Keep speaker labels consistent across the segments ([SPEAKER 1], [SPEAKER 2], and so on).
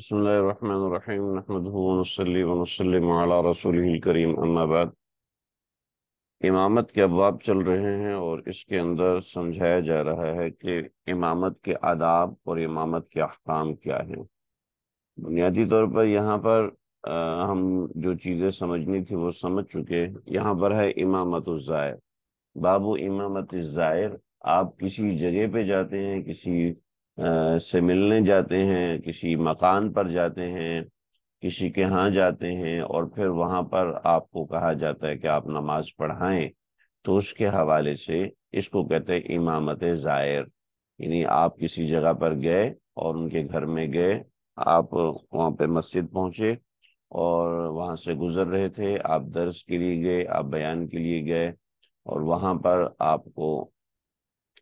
[SPEAKER 1] بسم اللہ الرحمن الرحیم علی رسوله وسلم اما بعد امامت کے ابواب چل رہے ہیں اور اس کے اندر سمجھایا جا رہا ہے کہ امامت کے آداب اور امامت کے احکام کیا ہیں بنیادی طور پر یہاں پر ہم جو چیزیں سمجھنی تھی وہ سمجھ چکے یہاں پر ہے امامت الزائر بابو امامت الظاہر آپ کسی جگہ پہ جاتے ہیں کسی سے ملنے جاتے ہیں کسی مکان پر جاتے ہیں کسی کے ہاں جاتے ہیں اور پھر وہاں پر آپ کو کہا جاتا ہے کہ آپ نماز پڑھائیں تو اس کے حوالے سے اس کو کہتے ہیں امامت ظاہر یعنی آپ کسی جگہ پر گئے اور ان کے گھر میں گئے آپ وہاں پہ مسجد پہنچے اور وہاں سے گزر رہے تھے آپ درس کے لیے گئے آپ بیان کے لیے گئے اور وہاں پر آپ کو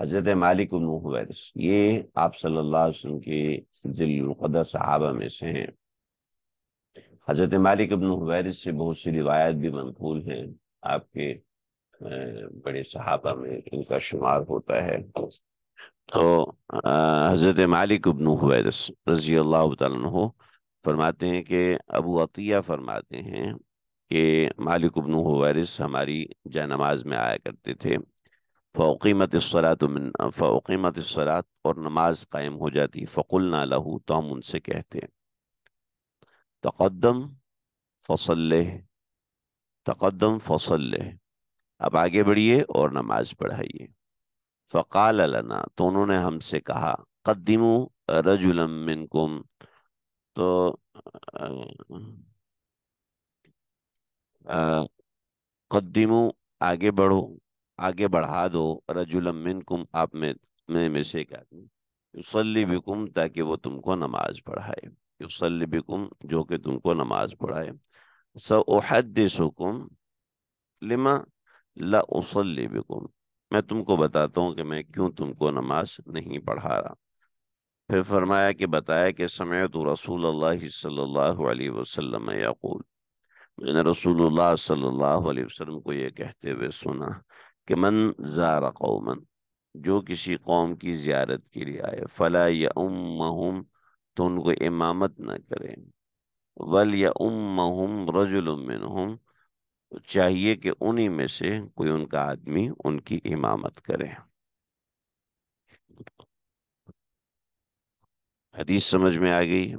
[SPEAKER 1] حضرت مالک حویرس یہ آپ صلی اللہ علیہ وسلم کے القدر صحابہ میں سے ہیں حضرت مالک حویرس سے بہت سی روایت بھی منقول ہیں آپ کے بڑے صحابہ میں ان کا شمار ہوتا ہے تو حضرت مالک بن حویرس رضی اللہ تعالیٰ عنہ فرماتے ہیں کہ ابو عطیہ فرماتے ہیں کہ مالک ابن حویرس ہماری جانماز نماز میں آیا کرتے تھے فوقیمت الصلاۃ من فوقیمت الصلاۃ اور نماز قائم ہو جاتی فقلنا لہو تو ہم ان سے کہتے ہیں تقدم فصل تقدم فصل اب آگے بڑھیے اور نماز پڑھائیے فقال لنا تو انہوں نے ہم سے کہا قدم و منکم تو قدم و آگے بڑھو آگے بڑھا دو رجل منکم آپ میں میں سے ایک آدمی یصلی بکم تاکہ وہ تم کو نماز پڑھائے یصلی بکم جو کہ تم کو نماز پڑھائے لما لا میں تم کو بتاتا ہوں کہ میں کیوں تم کو نماز نہیں پڑھا رہا پھر فرمایا کہ بتایا کہ سمعت رسول اللہ صلی اللہ علیہ وسلم یقول میں نے رسول اللہ صلی اللہ علیہ وسلم کو یہ کہتے ہوئے سنا کہ من زار قومن جو کسی قوم کی زیارت کے لیے آئے فلا یا امہم تو ان کو امامت نہ کرے ول یا امہم رجل منہم چاہیے کہ انہی میں سے کوئی ان کا آدمی ان کی امامت کرے حدیث سمجھ میں آ گئی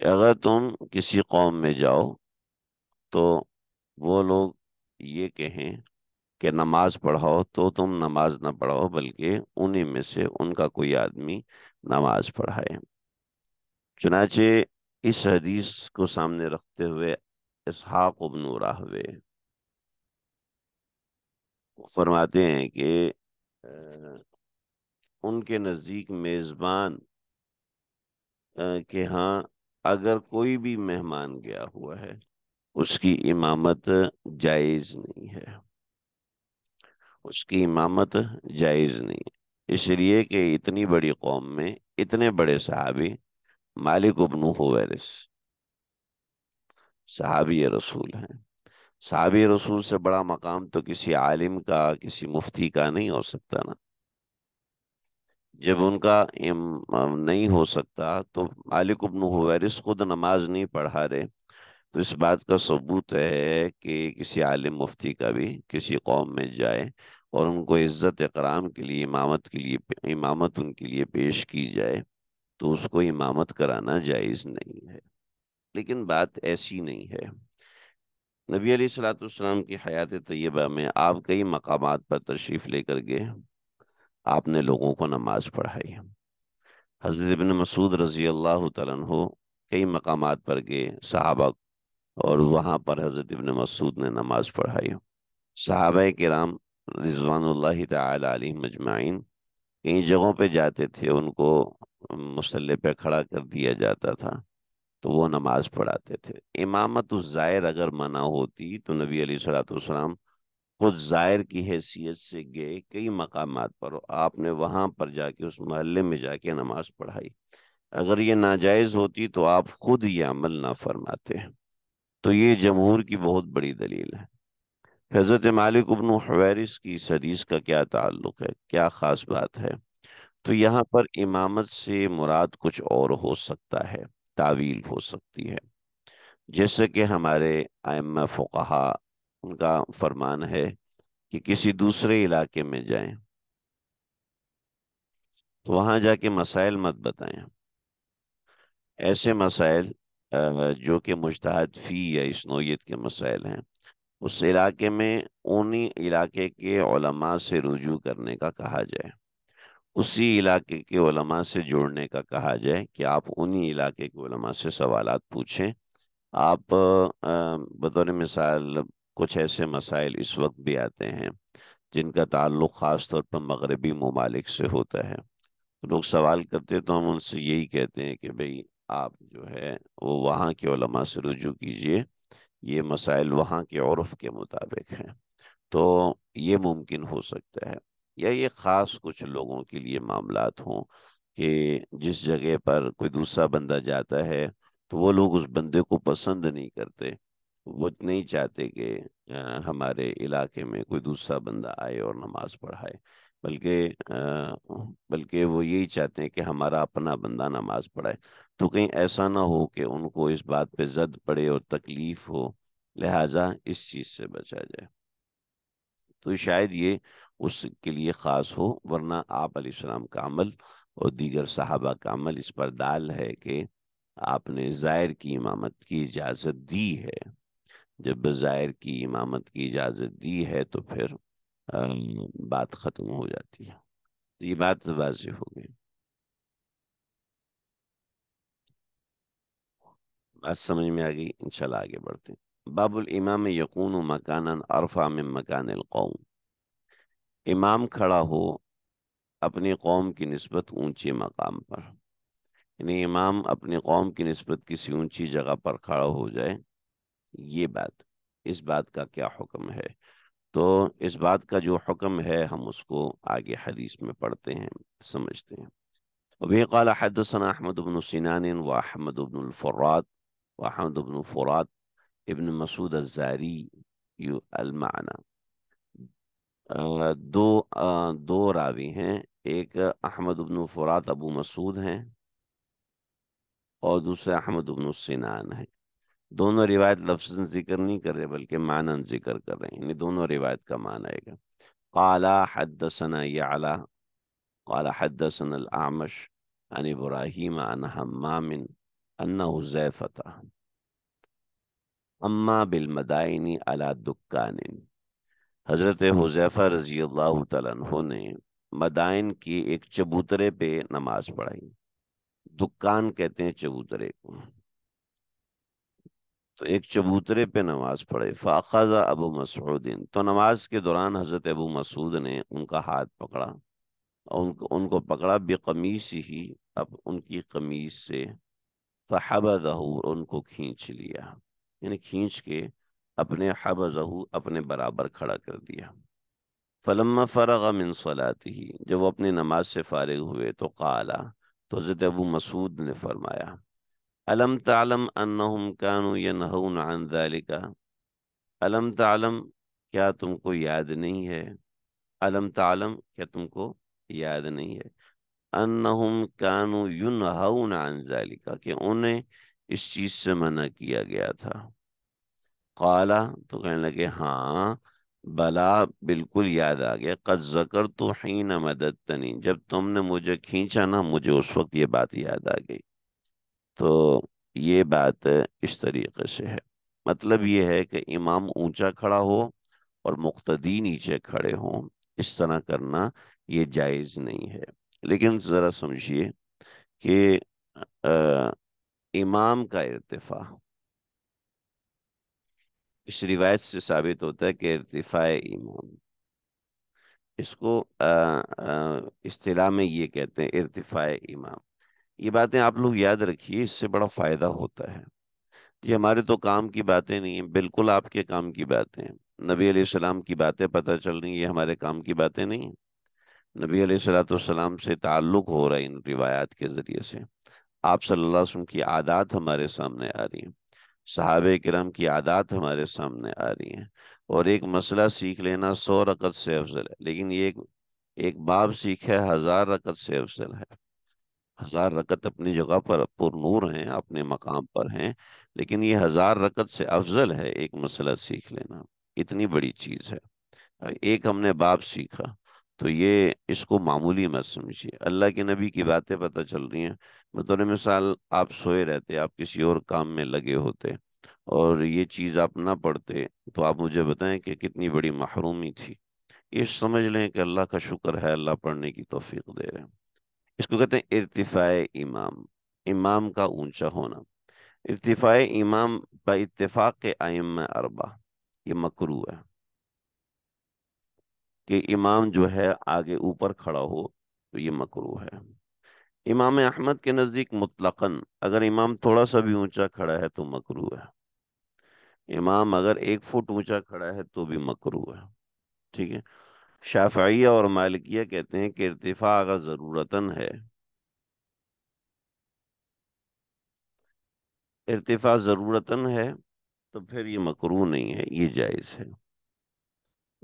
[SPEAKER 1] کہ اگر تم کسی قوم میں جاؤ تو وہ لوگ یہ کہیں کہ نماز پڑھاؤ تو تم نماز نہ پڑھاؤ بلکہ انہیں میں سے ان کا کوئی آدمی نماز پڑھائے چنانچہ اس حدیث کو سامنے رکھتے ہوئے اسحاق ابن راہوے فرماتے ہیں کہ ان کے نزدیک میزبان کے ہاں اگر کوئی بھی مہمان گیا ہوا ہے اس کی امامت جائز نہیں ہے اس کی امامت جائز نہیں ہے اس لیے کہ اتنی بڑی قوم میں اتنے بڑے صحابی مالک ابن حویرس صحابی رسول ہیں صحابی رسول سے بڑا مقام تو کسی عالم کا کسی مفتی کا نہیں ہو سکتا نا جب ان کا نہیں ہو سکتا تو مالک ابن حویرس خود نماز نہیں پڑھا رہے تو اس بات کا ثبوت ہے کہ کسی عالم مفتی کا بھی کسی قوم میں جائے اور ان کو عزت اقرام کے لیے امامت کے لیے امامت ان کے لیے پیش کی جائے تو اس کو امامت کرانا جائز نہیں ہے لیکن بات ایسی نہیں ہے نبی علیہ السلام کی حیات طیبہ میں آپ کئی مقامات پر تشریف لے کر گئے آپ نے لوگوں کو نماز پڑھائی ہے حضرت ابن مسعود رضی اللہ تعالیٰ عنہ کئی مقامات پر گئے صحابہ اور وہاں پر حضرت ابن مسعود نے نماز پڑھائی ہے صحابہ کرام رضوان اللہ تعالی علیہ مجمعین کئی جگہوں پہ جاتے تھے ان کو مسلح پہ کھڑا کر دیا جاتا تھا تو وہ نماز پڑھاتے تھے امامت الزائر اگر منع ہوتی تو نبی علیہ صلاۃ السلام خود ظاہر کی حیثیت سے گئے کئی مقامات پر آپ نے وہاں پر جا کے اس محلے میں جا کے نماز پڑھائی اگر یہ ناجائز ہوتی تو آپ خود یہ عمل نہ فرماتے ہیں تو یہ جمہور کی بہت بڑی دلیل ہے حضرت مالک ابن حویرس کی اس حدیث کا کیا تعلق ہے کیا خاص بات ہے تو یہاں پر امامت سے مراد کچھ اور ہو سکتا ہے تعویل ہو سکتی ہے جیسے کہ ہمارے فقہا ان کا فرمان ہے کہ کسی دوسرے علاقے میں جائیں تو وہاں جا کے مسائل مت بتائیں ایسے مسائل جو کہ مشتحد فی یا اس نوعیت کے مسائل ہیں اس علاقے میں انہی علاقے کے علماء سے رجوع کرنے کا کہا جائے اسی علاقے کے علماء سے جوڑنے کا کہا جائے کہ آپ انہی علاقے کے علماء سے سوالات پوچھیں آپ بطور مثال کچھ ایسے مسائل اس وقت بھی آتے ہیں جن کا تعلق خاص طور پر مغربی ممالک سے ہوتا ہے لوگ سوال کرتے تو ہم ان سے یہی کہتے ہیں کہ بھئی آپ جو ہے وہ وہاں کے علماء سے رجوع کیجئے یہ مسائل وہاں کے عرف کے مطابق ہیں تو یہ ممکن ہو سکتا ہے یا یہ خاص کچھ لوگوں کے لیے معاملات ہوں کہ جس جگہ پر کوئی دوسرا بندہ جاتا ہے تو وہ لوگ اس بندے کو پسند نہیں کرتے وہ نہیں چاہتے کہ ہمارے علاقے میں کوئی دوسرا بندہ آئے اور نماز پڑھائے بلکہ بلکہ وہ یہی چاہتے ہیں کہ ہمارا اپنا بندہ نماز پڑھائے تو کہیں ایسا نہ ہو کہ ان کو اس بات پہ زد پڑے اور تکلیف ہو لہٰذا اس چیز سے بچا جائے تو شاید یہ اس کے لیے خاص ہو ورنہ آپ علیہ السلام کا عمل اور دیگر صحابہ کا عمل اس پر دال ہے کہ آپ نے ظاہر کی امامت کی اجازت دی ہے جب بظاہر کی امامت کی اجازت دی ہے تو پھر بات ختم ہو جاتی ہے تو یہ بات واضح ہو گئی بات سمجھ میں آ گئی آگے بڑھتے ہیں باب الامام یقون و عرفا من مکان القوم امام کھڑا ہو اپنی قوم کی نسبت اونچی مقام پر یعنی امام اپنی قوم کی نسبت کسی اونچی جگہ پر کھڑا ہو جائے یہ بات اس بات کا کیا حکم ہے تو اس بات کا جو حکم ہے ہم اس کو آگے حدیث میں پڑھتے ہیں سمجھتے ہیں وبه قال حدثنا احمد بن سنان واحمد بن الفرات فرات ابن الزاری یو المعنى دو دو راوی ہیں ایک احمد بن فرات ابو مسعود ہیں اور دوسرے احمد بن سنان ہیں دونوں روایت لفظ ذکر نہیں کر رہے بلکہ معنی ذکر کر رہے ہیں یعنی دونوں روایت کا معنی آئے گا قالا حدثنا یعلا قالا حدثنا الاعمش عن ابراہیم عن حمام انہو زیفتا اما بالمدائن علی دکان حضرت حزیفہ رضی اللہ تعالیٰ عنہ نے مدائن کی ایک چبوترے پہ نماز پڑھائی دکان کہتے ہیں چبوترے کو تو ایک چبوترے پہ نماز پڑھے فاخذ ابو مسعود تو نماز کے دوران حضرت ابو مسعود نے ان کا ہاتھ پکڑا ان کو ان کو پکڑا بے قمیص ہی اب ان کی قمیص سے فحب ظہور ان کو کھینچ لیا یعنی کھینچ کے اپنے حب ظہور اپنے برابر کھڑا کر دیا فلم من منصولا ہی جب وہ اپنی نماز سے فارغ ہوئے تو قالا تو حضرت ابو مسعود نے فرمایا علم تعلم انہم کانو ینہون عن ذالکا علم تعلم کیا تم کو یاد نہیں ہے علم تعلم کیا تم کو یاد نہیں ہے انہم کانو ینہون عن ذالکا کہ انہیں اس چیز سے منع کیا گیا تھا قالا تو کہنے لگے ہاں بلا بالکل یاد آ گیا قزکر تو ہے نہ مدد تنی جب تم نے مجھے کھینچا نا مجھے اس وقت یہ بات یاد آ گئی تو یہ بات اس طریقے سے ہے مطلب یہ ہے کہ امام اونچا کھڑا ہو اور مقتدی نیچے کھڑے ہوں اس طرح کرنا یہ جائز نہیں ہے لیکن ذرا سمجھیے کہ امام کا ارتفاع اس روایت سے ثابت ہوتا ہے کہ ارتفاع امام اس کو اسطلاح میں یہ کہتے ہیں ارتفاع امام یہ باتیں آپ لوگ یاد رکھیے اس سے بڑا فائدہ ہوتا ہے یہ ہمارے تو کام کی باتیں نہیں ہیں بالکل آپ کے کام کی باتیں نبی علیہ السلام کی باتیں پتہ چل رہی ہیں یہ ہمارے کام کی باتیں نہیں ہیں نبی علیہ السلاۃ والسلام السلام سے تعلق ہو رہا ہے ان روایات کے ذریعے سے آپ صلی اللہ علیہ وسلم کی عادات ہمارے سامنے آ رہی ہیں صحاب کرم کی عادات ہمارے سامنے آ رہی ہیں اور ایک مسئلہ سیکھ لینا سو رقط سے افضل ہے لیکن یہ ایک باب ہے ہزار رقط سے افضل ہے ہزار رکت اپنی جگہ پر پر نور ہیں اپنے مقام پر ہیں لیکن یہ ہزار رکت سے افضل ہے ایک مسئلہ سیکھ لینا اتنی بڑی چیز ہے ایک ہم نے باپ سیکھا تو یہ اس کو معمولی مت سمجھیے اللہ کے نبی کی باتیں پتہ چل رہی ہیں بطور مثال آپ سوئے رہتے آپ کسی اور کام میں لگے ہوتے اور یہ چیز آپ نہ پڑھتے تو آپ مجھے بتائیں کہ کتنی بڑی محرومی تھی یہ سمجھ لیں کہ اللہ کا شکر ہے اللہ پڑھنے کی توفیق دے رہے ہیں اس کو کہتے ہیں ارتفاع امام امام کا اونچا ہونا ارتفاع امام با اتفاق کے اربا یہ مکرو ہے کہ امام جو ہے آگے اوپر کھڑا ہو تو یہ مکرو ہے امام احمد کے نزدیک مطلقاً اگر امام تھوڑا سا بھی اونچا کھڑا ہے تو مکرو ہے امام اگر ایک فٹ اونچا کھڑا ہے تو بھی مکرو ہے ٹھیک ہے شافعیہ اور مالکیہ کہتے ہیں کہ ارتفاع اگر ضرورتاً ہے ارتفاع ضرورتاً ہے تو پھر یہ مکرو نہیں ہے یہ جائز ہے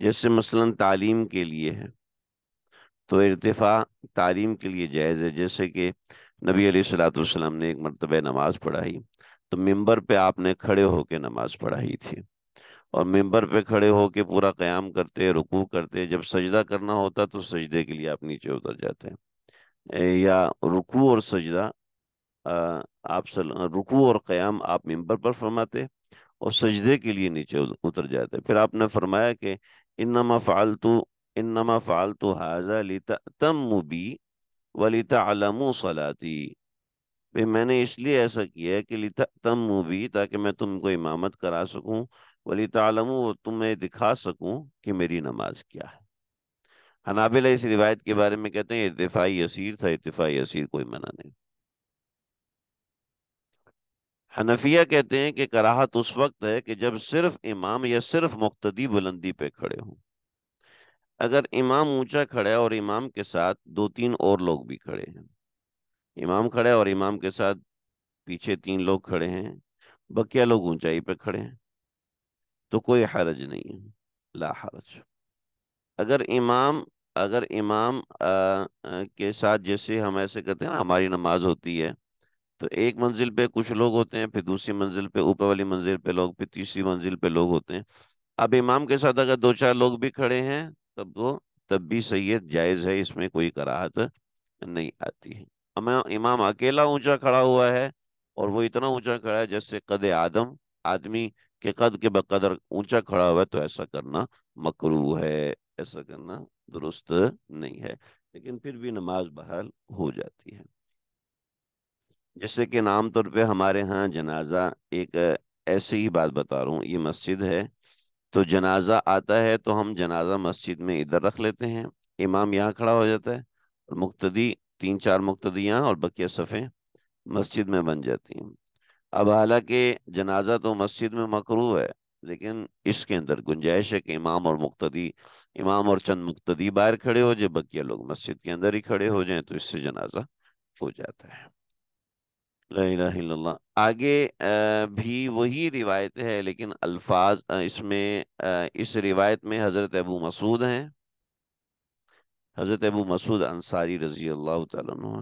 [SPEAKER 1] جیسے مثلاً تعلیم کے لیے ہے تو ارتفاع تعلیم کے لیے جائز ہے جیسے کہ نبی علیہ السلاۃ والسلام نے ایک مرتبہ نماز پڑھائی تو ممبر پہ آپ نے کھڑے ہو کے نماز پڑھائی تھی اور ممبر پہ کھڑے ہو کے پورا قیام کرتے رکوع کرتے جب سجدہ کرنا ہوتا تو سجدے کے لیے آپ نیچے اتر جاتے ہیں یا رکوع اور سجدہ آپ رکوع اور قیام آپ ممبر پر فرماتے اور سجدے کے لیے نیچے اتر جاتے پھر آپ نے فرمایا کہ انما فعلتو انما فعلتو حاضہ تم ولیتا علم صلاتی میں نے اس لیے ایسا کیا کہ تم بی تاکہ میں تم کو امامت کرا سکوں ولی تعلم تمہیں دکھا سکوں کہ میری نماز کیا ہے حنابلہ اس روایت کے بارے میں کہتے ہیں ارتفاعی اسیر تھا ارتفاعی اسیر کوئی منع نہیں حنفیہ کہتے ہیں کہ کراہت اس وقت ہے کہ جب صرف امام یا صرف مقتدی بلندی پہ کھڑے ہوں اگر امام اونچا کھڑا ہے اور امام کے ساتھ دو تین اور لوگ بھی کھڑے ہیں امام کھڑے اور امام کے ساتھ پیچھے تین لوگ کھڑے ہیں بکیا لوگ اونچائی پہ کھڑے ہیں تو کوئی حرج نہیں ہے لا حرج اگر امام اگر امام کے ساتھ جیسے ہم ایسے کہتے ہیں ہماری نماز ہوتی ہے تو ایک منزل پہ کچھ لوگ ہوتے ہیں پھر دوسری منزل پہ اوپر والی منزل پہ لوگ پھر تیسری منزل پہ لوگ ہوتے ہیں اب امام کے ساتھ اگر دو چار لوگ بھی کھڑے ہیں تب وہ تب بھی سید جائز ہے اس میں کوئی کراہت نہیں آتی ہے امام اکیلا اونچا کھڑا ہوا ہے اور وہ اتنا اونچا کھڑا ہے جیسے قد آدم آدمی کہ قد کے بقدر اونچا کھڑا ہوا ہے تو ایسا کرنا مکرو ہے ایسا کرنا درست نہیں ہے لیکن پھر بھی نماز بحال ہو جاتی ہے جیسے کہ عام طور پہ ہمارے ہاں جنازہ ایک ایسی ہی بات بتا رہا ہوں یہ مسجد ہے تو جنازہ آتا ہے تو ہم جنازہ مسجد میں ادھر رکھ لیتے ہیں امام یہاں کھڑا ہو جاتا ہے مقتدی تین چار مقتدیاں اور بقیہ صفیں مسجد میں بن جاتی ہیں اب حالانکہ جنازہ تو مسجد میں مکرو ہے لیکن اس کے اندر گنجائش ہے کہ امام اور مقتدی امام اور چند مقتدی باہر کھڑے ہو جائے بقیہ لوگ مسجد کے اندر ہی کھڑے ہو جائیں تو اس سے جنازہ ہو جاتا ہے لا الہ الا اللہ آگے بھی وہی روایت ہے لیکن الفاظ اس میں اس روایت میں حضرت ابو مسعود ہیں حضرت ابو مسعود انصاری رضی اللہ تعالیٰ عنہ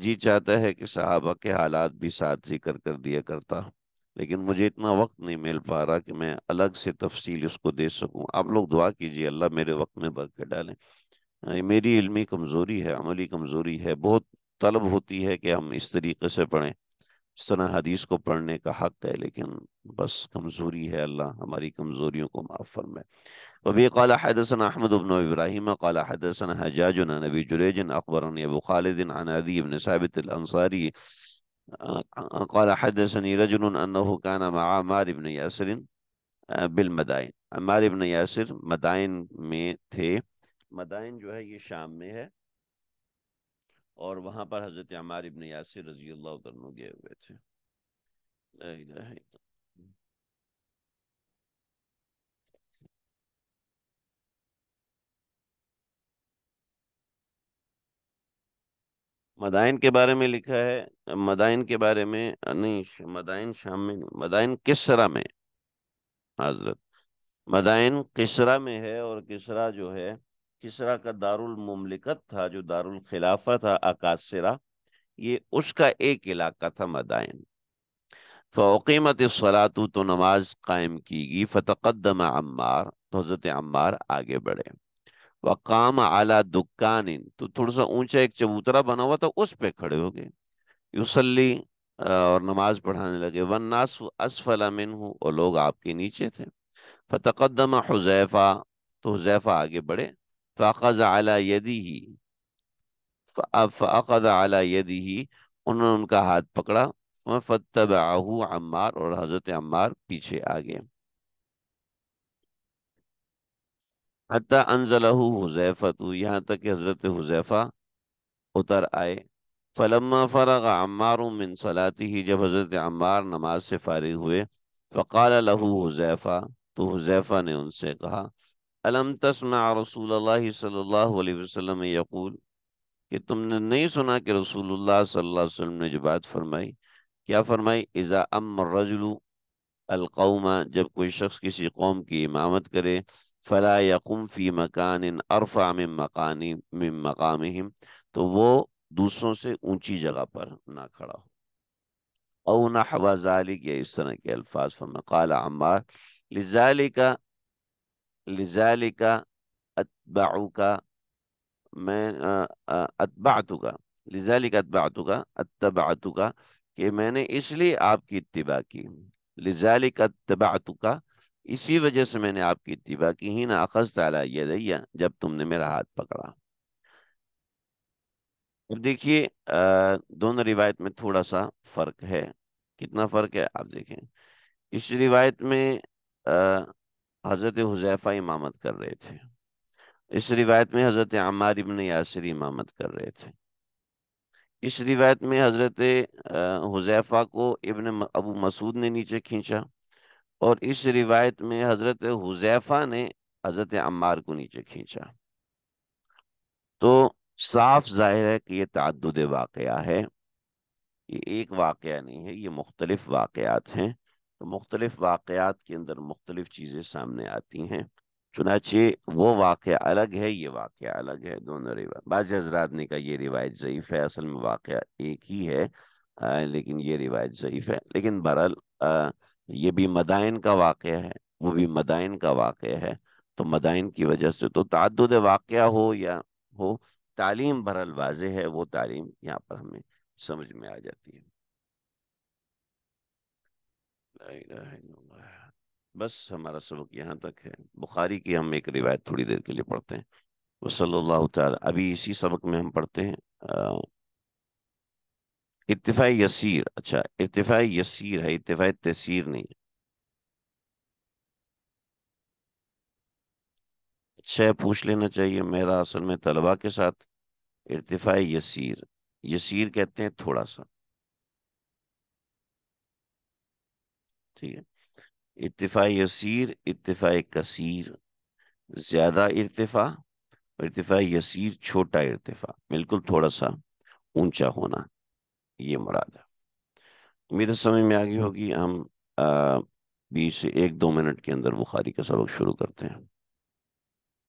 [SPEAKER 1] جی چاہتا ہے کہ صحابہ کے حالات بھی ساتھ ذکر کر دیا کرتا لیکن مجھے اتنا وقت نہیں مل پا رہا کہ میں الگ سے تفصیل اس کو دے سکوں آپ لوگ دعا کیجئے اللہ میرے وقت میں بھر کے ڈالیں میری علمی کمزوری ہے عملی کمزوری ہے بہت طلب ہوتی ہے کہ ہم اس طریقے سے پڑھیں طرح حدیث کو پڑھنے کا حق ہے لیکن بس کمزوری ہے اللہ ہماری کمزوریوں کو معاف فرمائے وبی قال حدثنا احمد بن ابراہیم قال قال حدثنا حجاج عن عن ابو خالد ابي بن ثابت الانصاري حدثني رجل انه كان مع عمار بن ياسر بالمدائن عمار بن بالمدینسر مدائن میں تھے مدائن جو ہے یہ شام میں ہے اور وہاں پر حضرت عمار ابن یاسر رضی اللہ عنہ گئے ہوئے تھے لا الہ الا مدائن کے بارے میں لکھا ہے مدائن کے بارے میں مدائن شام میں نہیں مدائن کسرا میں حضرت مدائن کسرا میں ہے اور کسرا جو ہے کسرا کا دار المملکت تھا جو دار اکاسرا یہ اس کا ایک علاقہ تھا مدائن فوقیمت تو نماز قائم کی گی فتقدم عمار تو حضرت عمار آگے بڑھے وقام دکان تو تھوڑا سا اونچا ایک چبوترا بنا ہوا تھا اس پہ کھڑے ہو گئے اور نماز پڑھانے لگے اسفل اور لوگ آپ کے نیچے تھے فتقدم حذیفہ تو حذیفہ آگے بڑھے ہی فقض اعلیٰ ہی انہوں نے ان کا ہاتھ پکڑا فتب عمار اور حضرت عمار پیچھے آ گئے انزلہو حزیفتو یہاں تک کہ حضرت حذیفہ اتر آئے فلما فرغ عمار من منسلاتی ہی جب حضرت عمار نماز سے فارغ ہوئے فقال الحزیفہ تو حذیفہ نے ان سے کہا علم تسمع رسول اللہ صلی اللہ علیہ وسلم یقول کہ تم نے نہیں سنا کہ رسول اللہ صلی اللہ علیہ وسلم نے جو بات فرمائی کیا فرمائی اذا الرجل القوم جب کوئی شخص کسی قوم کی امامت کرے فلا یقم فی مکان ارفع من مقانی من مقامہم تو وہ دوسروں سے اونچی جگہ پر نہ کھڑا ہو او نحو ذالک یا اس طرح کے الفاظ قال عمار لذالک لزال کا اتباؤ کا میں اتباعتو کا لزال کا اتباعتو کا اتباعتو کا کہ میں نے اس لیے آپ کی اتباع کی لزال کا اتباعتو کا اسی وجہ سے میں نے آپ کی اتباع کی ہی نہ اخذ تعالیٰ یہ دیا جب تم نے میرا ہاتھ پکڑا اب دیکھئے دونوں روایت میں تھوڑا سا فرق ہے کتنا فرق ہے آپ دیکھیں اس روایت میں حضرت حذیفہ امامت کر رہے تھے اس روایت میں حضرت عمار ابن یاسر امامت کر رہے تھے اس روایت میں حضرت حذیفہ کو ابن ابو مسعود نے نیچے کھینچا اور اس روایت میں حضرت حذیفہ نے حضرت عمار کو نیچے کھینچا تو صاف ظاہر ہے کہ یہ تعدد واقعہ ہے یہ ایک واقعہ نہیں ہے یہ مختلف واقعات ہیں تو مختلف واقعات کے اندر مختلف چیزیں سامنے آتی ہیں چنانچہ وہ واقعہ الگ ہے یہ واقعہ الگ ہے دونوں روایت بعض حضرات نے کہا یہ روایت ضعیف ہے اصل میں واقعہ ایک ہی ہے لیکن یہ روایت ضعیف ہے لیکن بھر یہ بھی مدائن کا واقعہ ہے وہ بھی مدائن کا واقعہ ہے تو مدائن کی وجہ سے تو تعدد واقعہ ہو یا ہو تعلیم بھرل واضح ہے وہ تعلیم یہاں پر ہمیں سمجھ میں آ جاتی ہے بس ہمارا سبق یہاں تک ہے بخاری کی ہم ایک روایت تھوڑی دیر کے لیے پڑھتے ہیں وہ صلی اللہ تعالیٰ ابھی اسی سبق میں ہم پڑھتے ہیں ارتفاع یسیر اچھا ارتفاع یسیر ہے ارتفاع تیسیر نہیں ہے اچھا پوچھ لینا چاہیے میرا اصل میں طلبہ کے ساتھ ارتفاع یسیر یسیر کہتے ہیں تھوڑا سا ٹھیک ہے ارتفاع یسیر ارتفاع کثیر زیادہ ارتفا ارتفاع ارتفا یسیر چھوٹا ارتفا بالکل تھوڑا سا اونچا ہونا یہ مراد ہے امید سمجھ میں آگے ہوگی ہم بیس سے ایک دو منٹ کے اندر بخاری کا سبق شروع کرتے ہیں